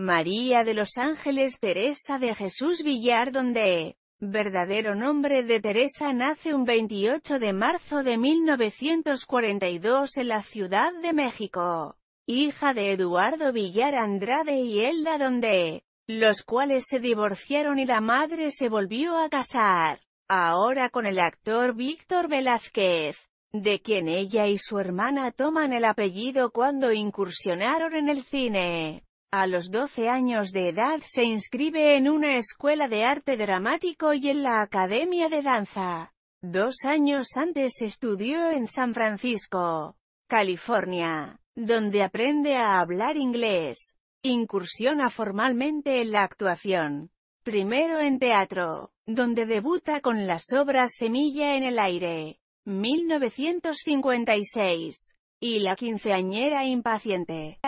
María de los Ángeles Teresa de Jesús Villar donde, verdadero nombre de Teresa nace un 28 de marzo de 1942 en la Ciudad de México, hija de Eduardo Villar Andrade y Elda donde, los cuales se divorciaron y la madre se volvió a casar, ahora con el actor Víctor Velázquez, de quien ella y su hermana toman el apellido cuando incursionaron en el cine. A los 12 años de edad se inscribe en una escuela de arte dramático y en la Academia de Danza. Dos años antes estudió en San Francisco, California, donde aprende a hablar inglés. Incursiona formalmente en la actuación. Primero en teatro, donde debuta con las obras Semilla en el aire, 1956, y La quinceañera impaciente.